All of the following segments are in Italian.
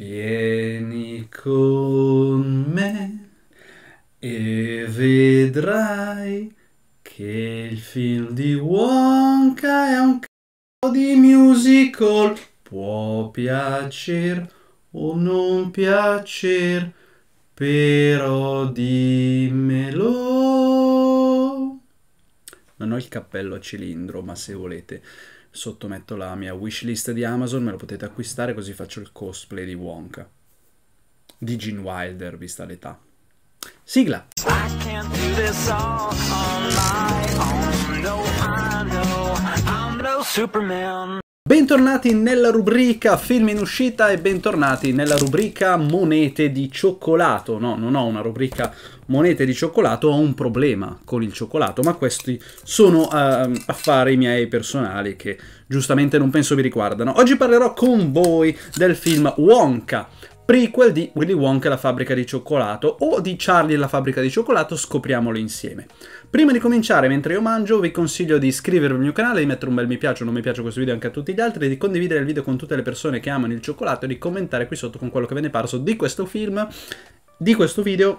Vieni con me e vedrai che il film di Wonka è un c***o di musical. Può piacer o non piacer, però dimmelo. Non ho il cappello a cilindro, ma se volete sottometto la mia wishlist di Amazon, me lo potete acquistare così faccio il cosplay di Wonka. Di Gene Wilder, vista l'età. Sigla! Superman Bentornati nella rubrica film in uscita e bentornati nella rubrica monete di cioccolato. No, non ho una rubrica monete di cioccolato, ho un problema con il cioccolato, ma questi sono uh, affari miei personali che giustamente non penso vi riguardano. Oggi parlerò con voi del film Wonka, prequel di Willy Wonka e la fabbrica di cioccolato o di Charlie e la fabbrica di cioccolato, scopriamolo insieme. Prima di cominciare, mentre io mangio, vi consiglio di iscrivervi al mio canale, di mettere un bel mi piace o non mi piace questo video anche a tutti gli altri, di condividere il video con tutte le persone che amano il cioccolato e di commentare qui sotto con quello che ve ne è parso di questo film, di questo video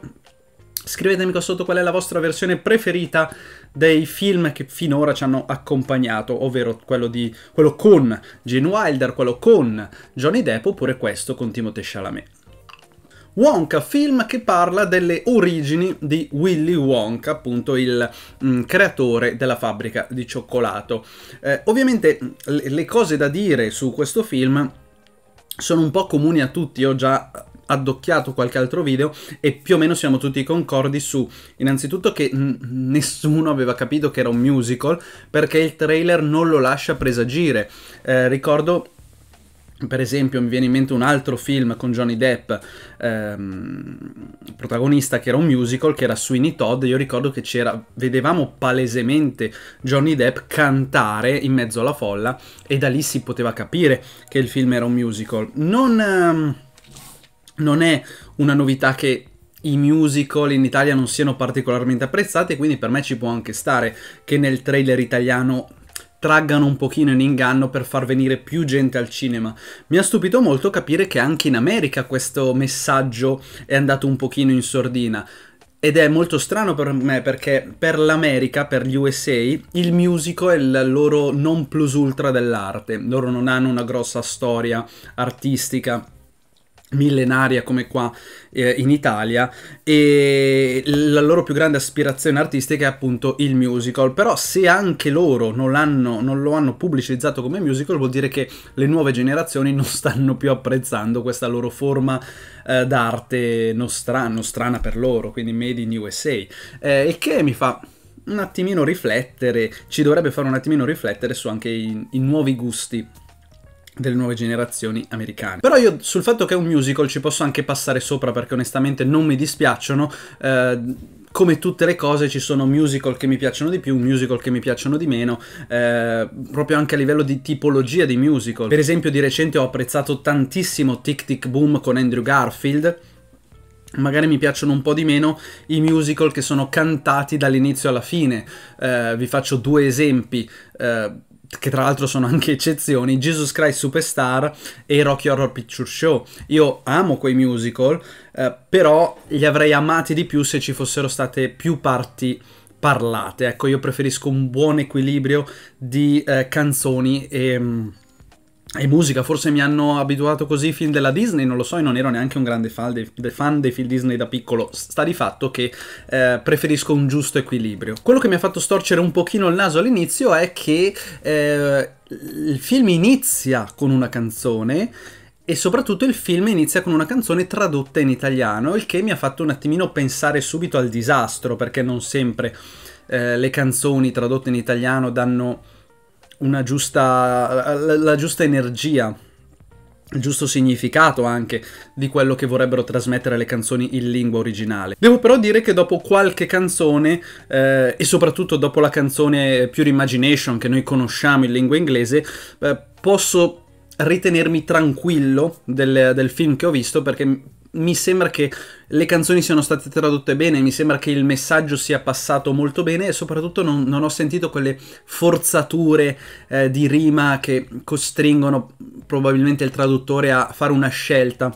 Scrivetemi qua sotto qual è la vostra versione preferita dei film che finora ci hanno accompagnato, ovvero quello, di, quello con Gene Wilder, quello con Johnny Depp oppure questo con Timothée Chalamet. Wonka, film che parla delle origini di Willy Wonka, appunto il mh, mm, creatore della fabbrica di cioccolato. Eh, ovviamente le cose da dire su questo film sono un po' comuni a tutti, ho già addocchiato qualche altro video e più o meno siamo tutti concordi su innanzitutto che nessuno aveva capito che era un musical perché il trailer non lo lascia presagire. Eh, ricordo per esempio mi viene in mente un altro film con Johnny Depp, ehm, protagonista che era un musical, che era Sweeney Todd, io ricordo che c'era, vedevamo palesemente Johnny Depp cantare in mezzo alla folla e da lì si poteva capire che il film era un musical. Non... Ehm, non è una novità che i musical in Italia non siano particolarmente apprezzati, quindi per me ci può anche stare che nel trailer italiano traggano un pochino in inganno per far venire più gente al cinema. Mi ha stupito molto capire che anche in America questo messaggio è andato un pochino in sordina. Ed è molto strano per me perché per l'America, per gli USA, il musico è il loro non plus ultra dell'arte. Loro non hanno una grossa storia artistica millenaria come qua eh, in Italia e la loro più grande aspirazione artistica è appunto il musical però se anche loro non, non, lo hanno pubblicizzato come musical vuol dire che le nuove generazioni non stanno più apprezzando questa loro forma eh, d'arte nostrana, strana per loro quindi made in USA eh, e che mi fa un attimino riflettere ci dovrebbe fare un attimino riflettere su anche i, i nuovi gusti delle nuove generazioni americane. Però io sul fatto che è un musical ci posso anche passare sopra perché onestamente non mi dispiacciono. Eh, come tutte le cose ci sono musical che mi piacciono di più, musical che mi piacciono di meno, eh, proprio anche a livello di tipologia di musical. Per esempio di recente ho apprezzato tantissimo Tic Tic Boom con Andrew Garfield, magari mi piacciono un po' di meno i musical che sono cantati dall'inizio alla fine. Eh, vi faccio due esempi. Eh, che tra l'altro sono anche eccezioni, Jesus Christ Superstar e Rocky Horror Picture Show. Io amo quei musical, eh, però li avrei amati di più se ci fossero state più parti parlate. Ecco, io preferisco un buon equilibrio di eh, canzoni e mm, e musica, forse mi hanno abituato così i film della Disney, non lo so, e non ero neanche un grande fan dei, dei, fan dei film Disney da piccolo, sta di fatto che eh, preferisco un giusto equilibrio. Quello che mi ha fatto storcere un pochino il naso all'inizio è che eh, il film inizia con una canzone e soprattutto il film inizia con una canzone tradotta in italiano, il che mi ha fatto un attimino pensare subito al disastro, perché non sempre eh, le canzoni tradotte in italiano danno una giusta, la, la giusta energia il giusto significato anche di quello che vorrebbero trasmettere le canzoni in lingua originale. Devo però dire che dopo qualche canzone, eh, e soprattutto dopo la canzone Pure Imagination che noi conosciamo in lingua inglese, eh, posso ritenermi tranquillo del, del film che ho visto perché mi sembra che le canzoni siano state tradotte bene, mi sembra che il messaggio sia passato molto bene e soprattutto non, non ho sentito quelle forzature eh, di rima che costringono probabilmente il traduttore a fare una scelta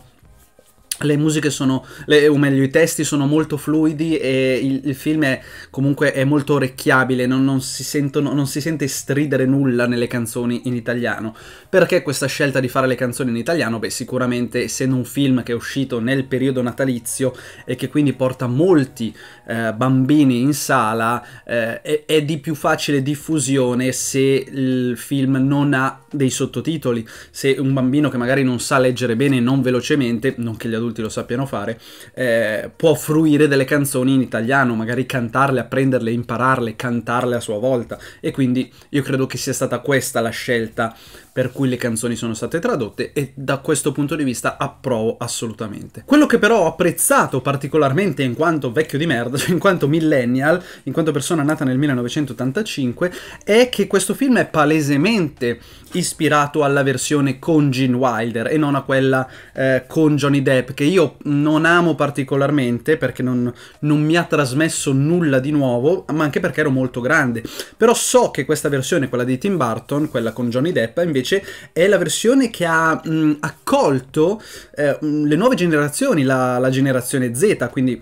le musiche sono, le, o meglio i testi sono molto fluidi e il, il film è comunque è molto orecchiabile, non, non, si sentono, non, si sente stridere nulla nelle canzoni in italiano. Perché questa scelta di fare le canzoni in italiano? Beh sicuramente essendo un film che è uscito nel periodo natalizio e che quindi porta molti eh, bambini in sala, eh, è, è di più facile diffusione se il film non ha dei sottotitoli, se un bambino che magari non sa leggere bene e non velocemente, non che gli adulti adulti lo sappiano fare, eh, può fruire delle canzoni in italiano, magari cantarle, apprenderle, impararle, cantarle a sua volta. E quindi io credo che sia stata questa la scelta per cui le canzoni sono state tradotte e da questo punto di vista approvo assolutamente. Quello che però ho apprezzato particolarmente in quanto vecchio di merda, cioè in quanto millennial, in quanto persona nata nel 1985, è che questo film è palesemente ispirato alla versione con Gene Wilder e non a quella eh, con Johnny Depp che io non amo particolarmente perché non, non, mi ha trasmesso nulla di nuovo, ma anche perché ero molto grande. Però so che questa versione, quella di Tim Burton, quella con Johnny Depp, invece è la versione che ha mh, accolto eh, le nuove generazioni, la, la generazione Z, quindi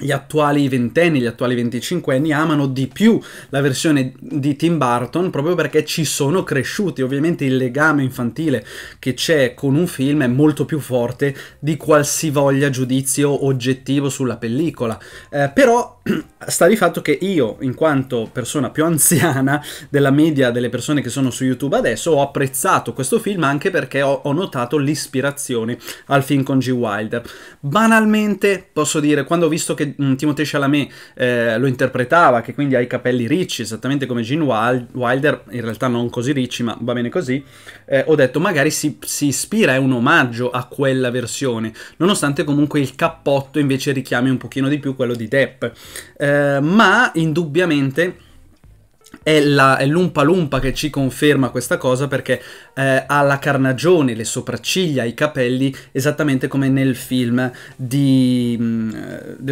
gli attuali ventenni, gli attuali venticinquenni amano di più la versione di Tim Burton proprio perché ci sono cresciuti. Ovviamente il legame infantile che c'è con un film è molto più forte di qualsivoglia giudizio oggettivo sulla pellicola. Eh, però sta di fatto che io, in quanto persona più anziana della media delle persone che sono su YouTube adesso, ho apprezzato questo film anche perché ho, ho notato l'ispirazione al film con G. Wilder. Banalmente, posso dire, quando ho visto che mh, mm, Timothée Chalamet eh, lo interpretava, che quindi ha i capelli ricci, esattamente come Gene Wilder, in realtà non così ricci, ma va bene così, eh, ho detto magari si, si ispira, è un omaggio a quella versione, nonostante comunque il cappotto invece richiami un pochino di più quello di Depp. Eh, ma indubbiamente è, la, è l'Umpa Lumpa che ci conferma questa cosa perché eh, ha la carnagione, le sopracciglia, i capelli, esattamente come nel film di, mh, mm,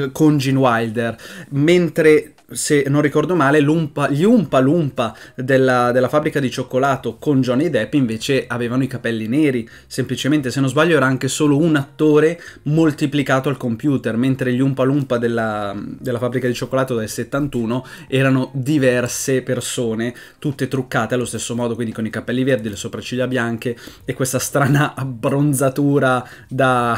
eh, Congin Wilder, mentre se non ricordo male, gli Umpa Lumpa della, della, fabbrica di cioccolato con Johnny Depp invece avevano i capelli neri, semplicemente, se non sbaglio era anche solo un attore moltiplicato al computer, mentre gli Umpa Lumpa della, della fabbrica di cioccolato del 71 erano diverse persone, tutte truccate allo stesso modo, quindi con i capelli verdi, le sopracciglia bianche e questa strana abbronzatura da,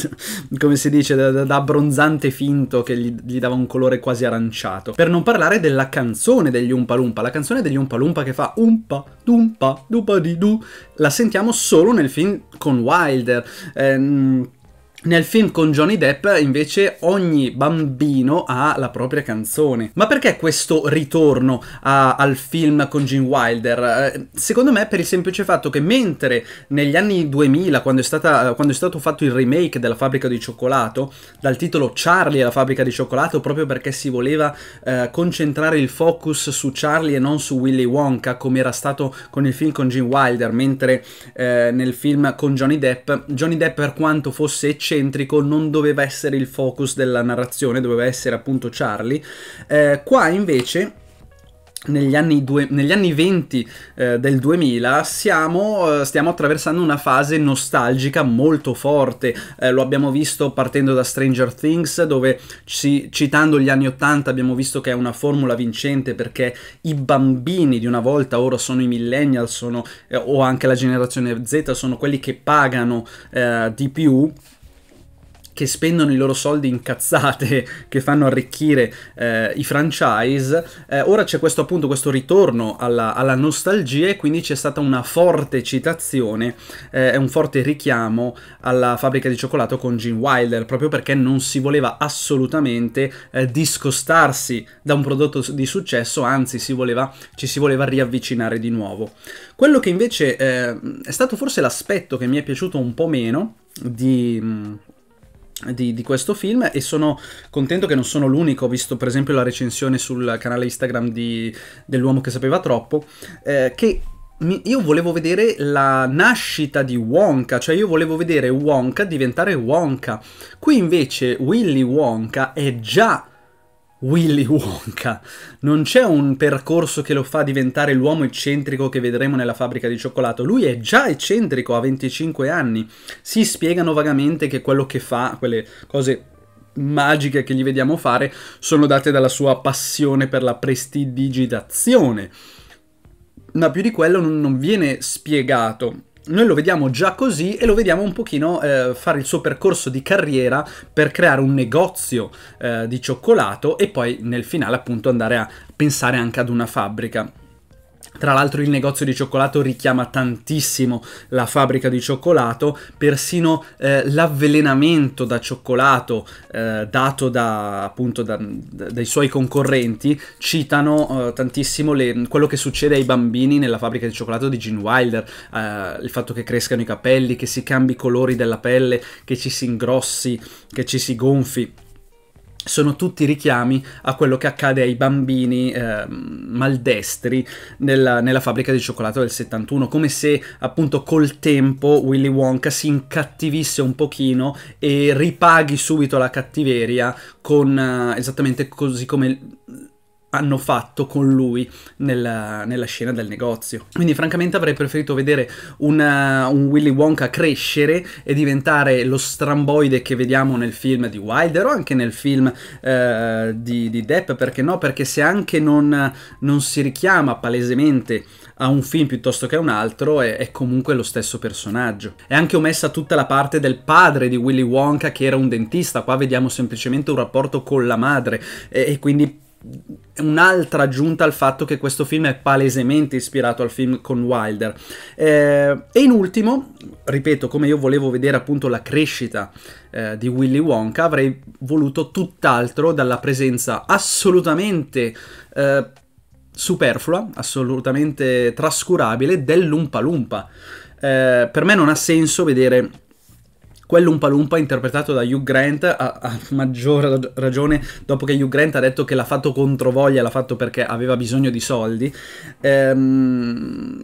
come si dice, da, da abbronzante finto che gli, gli dava un colore quasi aranciato passato. Per non parlare della canzone degli Umpa Lumpa, la canzone degli Umpa Lumpa che fa Umpa, Dumpa, Dupa di Du, la sentiamo solo nel film con Wilder. Ehm, nel film con Johnny Depp invece ogni bambino ha la propria canzone. Ma perché questo ritorno a, al film con Gene Wilder? Eh, secondo me per il semplice fatto che mentre negli anni 2000, quando è, stata, quando è stato fatto il remake della fabbrica di cioccolato, dal titolo Charlie e la fabbrica di cioccolato, proprio perché si voleva eh, concentrare il focus su Charlie e non su Willy Wonka, come era stato con il film con Gene Wilder, mentre eh, nel film con Johnny Depp, Johnny Depp per quanto fosse eccezionale, egocentrico non doveva essere il focus della narrazione, doveva essere appunto Charlie. Eh, qua invece negli anni, due, negli anni, 20 eh, del 2000 siamo, eh, stiamo attraversando una fase nostalgica molto forte, eh, lo abbiamo visto partendo da Stranger Things dove ci, citando gli anni 80 abbiamo visto che è una formula vincente perché i bambini di una volta ora sono i millennial sono, eh, o anche la generazione Z sono quelli che pagano eh, di più che spendono i loro soldi in cazzate che fanno arricchire eh, i franchise, eh, ora c'è questo appunto questo ritorno alla, alla, nostalgia e quindi c'è stata una forte citazione eh, e eh, un forte richiamo alla fabbrica di cioccolato con Gene Wilder, proprio perché non si voleva assolutamente eh, discostarsi da un prodotto di successo, anzi si voleva, ci si voleva riavvicinare di nuovo. Quello che invece eh, è stato forse l'aspetto che mi è piaciuto un po' meno di mm, di, di, questo film e sono contento che non sono l'unico, ho visto per esempio la recensione sul canale Instagram di, dell'uomo che sapeva troppo, eh, che mi, io volevo vedere la nascita di Wonka, cioè io volevo vedere Wonka diventare Wonka. Qui invece Willy Wonka è già Willy Wonka. Non c'è un percorso che lo fa diventare l'uomo eccentrico che vedremo nella fabbrica di cioccolato. Lui è già eccentrico a 25 anni. Si spiegano vagamente che quello che fa, quelle cose magiche che gli vediamo fare, sono date dalla sua passione per la prestidigitazione. Ma più di quello non viene spiegato noi lo vediamo già così e lo vediamo un pochino eh, fare il suo percorso di carriera per creare un negozio eh, di cioccolato e poi nel finale appunto andare a pensare anche ad una fabbrica. Tra l'altro il negozio di cioccolato richiama tantissimo la fabbrica di cioccolato, persino eh, l'avvelenamento da cioccolato eh, dato da, appunto da, da, dai suoi concorrenti citano eh, tantissimo le, quello che succede ai bambini nella fabbrica di cioccolato di Gene Wilder, eh, il fatto che crescano i capelli, che si cambi i colori della pelle, che ci si ingrossi, che ci si gonfi sono tutti richiami a quello che accade ai bambini eh, maldestri nella, nella, fabbrica di cioccolato del 71, come se appunto col tempo Willy Wonka si incattivisse un pochino e ripaghi subito la cattiveria con eh, esattamente così come hanno fatto con lui nella, nella, scena del negozio. Quindi francamente avrei preferito vedere una, eh, un Willy Wonka crescere e diventare lo stramboide che vediamo nel film di Wilder o anche nel film eh, di, di, Depp, perché no? Perché se anche non, non, si richiama palesemente a un film piuttosto che a un altro, è, è comunque lo stesso personaggio. È anche omessa tutta la parte del padre di Willy Wonka che era un dentista, qua vediamo semplicemente un rapporto con la madre e, e quindi un'altra aggiunta al fatto che questo film è palesemente ispirato al film con Wilder. Eh, e in ultimo, ripeto, come io volevo vedere appunto la crescita eh, di Willy Wonka, avrei voluto tutt'altro dalla presenza assolutamente... Eh, superflua, assolutamente trascurabile, dell'Umpa Lumpa. Eh, per me non ha senso vedere quell'Oompa Loompa interpretato da Hugh Grant a, a maggior ragione dopo che Hugh Grant ha detto che l'ha fatto contro voglia, l'ha fatto perché aveva bisogno di soldi. Ehm,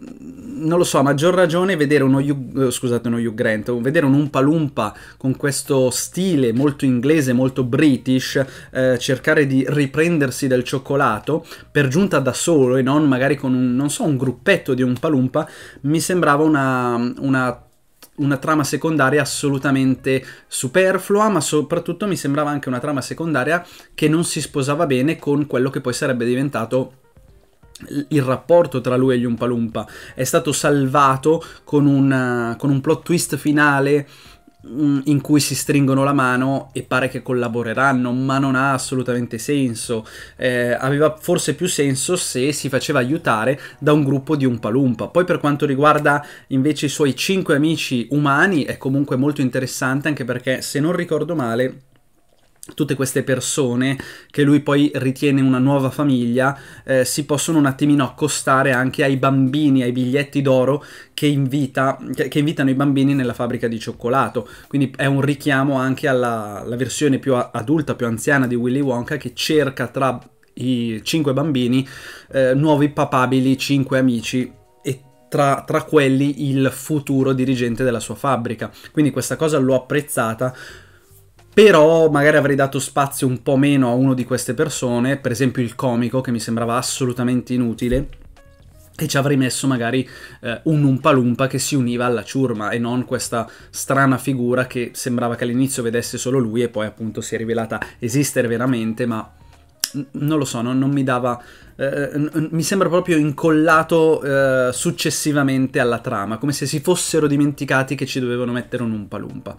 non lo so, a maggior ragione vedere uno Hugh, eh, scusate, uno Hugh Grant, vedere un Oompa Loompa con questo stile molto inglese, molto british, eh, cercare di riprendersi del cioccolato, per giunta da solo e non magari con un, non so, un gruppetto di Oompa Loompa, mi sembrava una, una una trama secondaria assolutamente superflua, ma soprattutto mi sembrava anche una trama secondaria che non si sposava bene con quello che poi sarebbe diventato il rapporto tra lui e gli Umpalumpa. È stato salvato con, una, con un plot twist finale Mm, in cui si stringono la mano e pare che collaboreranno, ma non ha assolutamente senso. Eh, aveva forse più senso se si faceva aiutare da un gruppo di Umpalumpa. Poi per quanto riguarda invece i suoi cinque amici umani è comunque molto interessante anche perché se non ricordo male tutte queste persone che lui poi ritiene una nuova famiglia eh, si possono un attimino accostare anche ai bambini, ai biglietti d'oro che, invita, che, che, invitano i bambini nella fabbrica di cioccolato. Quindi è un richiamo anche alla, versione più adulta, più anziana di Willy Wonka che cerca tra i cinque bambini eh, nuovi papabili, cinque amici tra, tra, quelli il futuro dirigente della sua fabbrica. Quindi questa cosa l'ho apprezzata però magari avrei dato spazio un po' meno a uno di queste persone, per esempio il comico che mi sembrava assolutamente inutile, e ci avrei messo magari eh, un umpalumpa che si univa alla ciurma e non questa strana figura che sembrava che all'inizio vedesse solo lui e poi appunto si è rivelata esistere veramente, ma non lo so, non, non mi dava... Eh, eh n- mi sembra proprio incollato eh, successivamente alla trama, come se si fossero dimenticati che ci dovevano mettere un umpalumpa.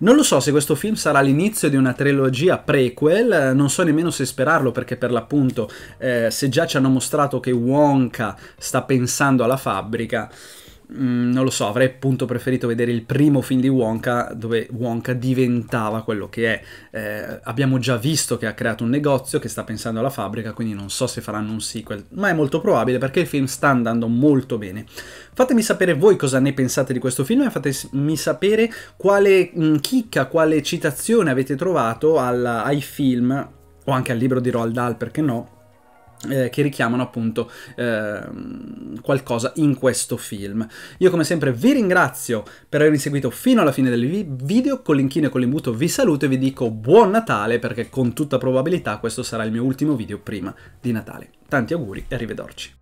Non lo so se questo film sarà l'inizio di una trilogia prequel, eh, non so nemmeno se sperarlo perché per l'appunto eh, se già ci hanno mostrato che Wonka sta pensando alla fabbrica... Mm, non lo so, avrei appunto preferito vedere il primo film di Wonka dove Wonka diventava quello che è. Eh, abbiamo già visto che ha creato un negozio, che sta pensando alla fabbrica, quindi non so se faranno un sequel, ma è molto probabile perché il film sta andando molto bene. Fatemi sapere voi cosa ne pensate di questo film e fatemi sapere quale mh, mm, chicca, quale citazione avete trovato alla, ai film o anche al libro di Roald Dahl, perché no? eh, che richiamano appunto eh, qualcosa in questo film. Io come sempre vi ringrazio per avermi seguito fino alla fine del vi video, con l'inchino e con l'imbuto vi saluto e vi dico buon Natale perché con tutta probabilità questo sarà il mio ultimo video prima di Natale. Tanti auguri e arrivederci.